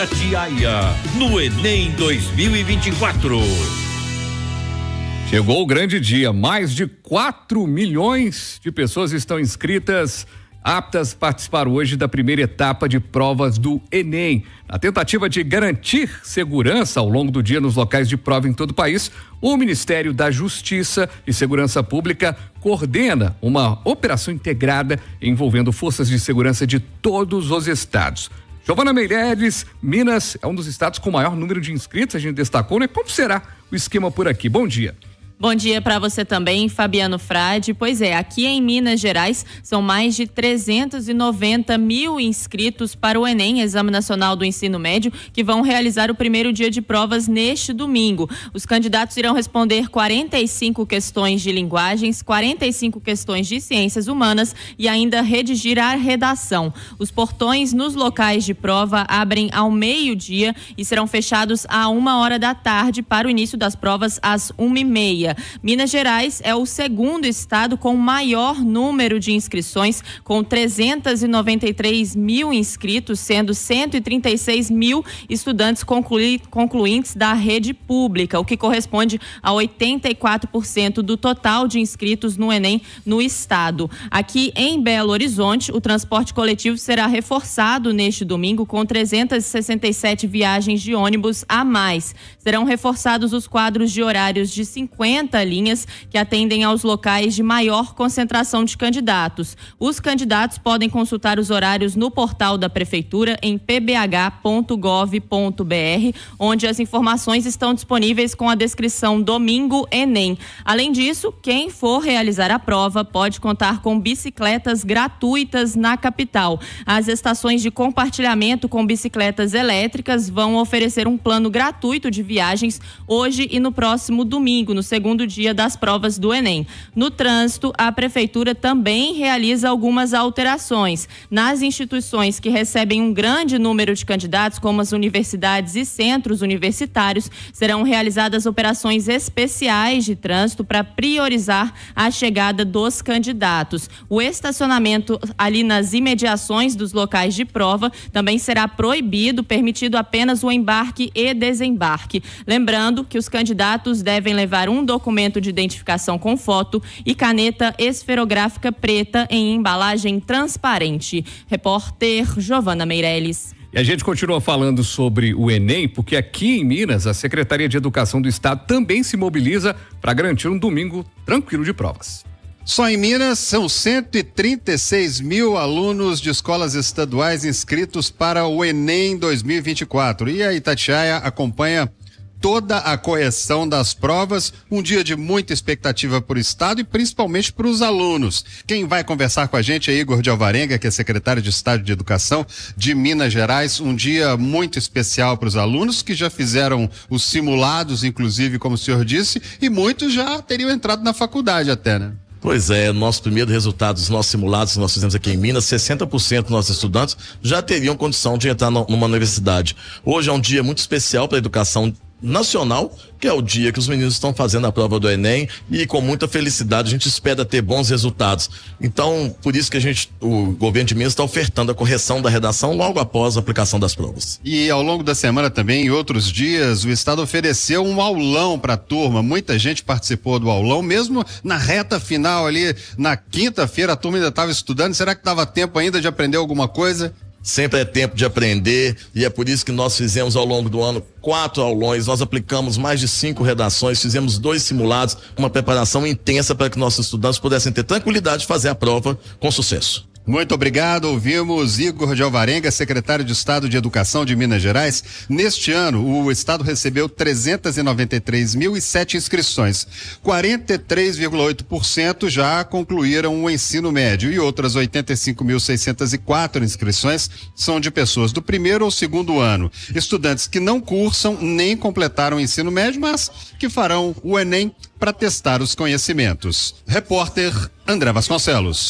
Aia, no Enem 2024. Chegou o grande dia, mais de 4 milhões de pessoas estão inscritas aptas a participar hoje da primeira etapa de provas do Enem. Na tentativa de garantir segurança ao longo do dia nos locais de prova em todo o país, o Ministério da Justiça e Segurança Pública coordena uma operação integrada envolvendo forças de segurança de todos os estados. Giovana Meireles, Minas é um dos estados com o maior número de inscritos, a gente destacou, né? Como será o esquema por aqui? Bom dia. Bom dia para você também, Fabiano Frade. Pois é, aqui em Minas Gerais são mais de 390 mil inscritos para o Enem, Exame Nacional do Ensino Médio, que vão realizar o primeiro dia de provas neste domingo. Os candidatos irão responder 45 questões de linguagens, 45 questões de ciências humanas e ainda redigir a redação. Os portões nos locais de prova abrem ao meio-dia e serão fechados a uma hora da tarde para o início das provas às uma e meia. Minas Gerais é o segundo estado com maior número de inscrições, com 393 mil inscritos, sendo 136 mil estudantes conclui, concluintes da rede pública, o que corresponde a 84% do total de inscritos no Enem no estado. Aqui em Belo Horizonte, o transporte coletivo será reforçado neste domingo com 367 viagens de ônibus a mais. Serão reforçados os quadros de horários de 50 50 linhas que atendem aos locais de maior concentração de candidatos. Os candidatos podem consultar os horários no portal da Prefeitura em pbh.gov.br, onde as informações estão disponíveis com a descrição Domingo Enem. Além disso, quem for realizar a prova pode contar com bicicletas gratuitas na capital. As estações de compartilhamento com bicicletas elétricas vão oferecer um plano gratuito de viagens hoje e no próximo domingo, no segundo segundo dia das provas do Enem. No trânsito, a Prefeitura também realiza algumas alterações. Nas instituições que recebem um grande número de candidatos, como as universidades e centros universitários, serão realizadas operações especiais de trânsito para priorizar a chegada dos candidatos. O estacionamento ali nas imediações dos locais de prova também será proibido, permitido apenas o embarque e desembarque. Lembrando que os candidatos devem levar um documento de identificação com foto e caneta esferográfica preta em embalagem transparente. Repórter Giovana Meirelles. E a gente continua falando sobre o Enem, porque aqui em Minas, a Secretaria de Educação do Estado também se mobiliza para garantir um domingo tranquilo de provas. Só em Minas, são 136 mil alunos de escolas estaduais inscritos para o Enem 2024. E a Itatiaia acompanha toda a correção das provas, um dia de muita expectativa para o Estado e principalmente para os alunos. Quem vai conversar com a gente é Igor de Alvarenga, que é secretário de Estado de Educação de Minas Gerais. Um dia muito especial para os alunos que já fizeram os simulados, inclusive, como o senhor disse, e muitos já teriam entrado na faculdade até, né? Pois é, nosso primeiro resultado os nossos simulados, nós fizemos aqui em Minas, 60% dos nossos estudantes já teriam condição de entrar numa universidade. Hoje é um dia muito especial para a educação nacional, que é o dia que os meninos estão fazendo a prova do Enem e com muita felicidade a gente espera ter bons resultados. Então, por isso que a gente, o governo de Minas está ofertando a correção da redação logo após a aplicação das provas. E ao longo da semana também, em outros dias, o estado ofereceu um aulão para a turma. Muita gente participou do aulão, mesmo na reta final ali, na quinta-feira a turma ainda estava estudando. Será que dava tempo ainda de aprender alguma coisa? Sempre é tempo de aprender e é por isso que nós fizemos ao longo do ano quatro aulões, nós aplicamos mais de cinco redações, fizemos dois simulados, uma preparação intensa para que nossos estudantes pudessem ter tranquilidade de fazer a prova com sucesso. Muito obrigado. Ouvimos Igor de Alvarenga, secretário de Estado de Educação de Minas Gerais. Neste ano, o Estado recebeu 393.007 inscrições. 43,8% já concluíram o ensino médio e outras 85.604 inscrições são de pessoas do primeiro ou segundo ano. Estudantes que não cursam nem completaram o ensino médio, mas que farão o Enem para testar os conhecimentos. Repórter André Vasconcelos.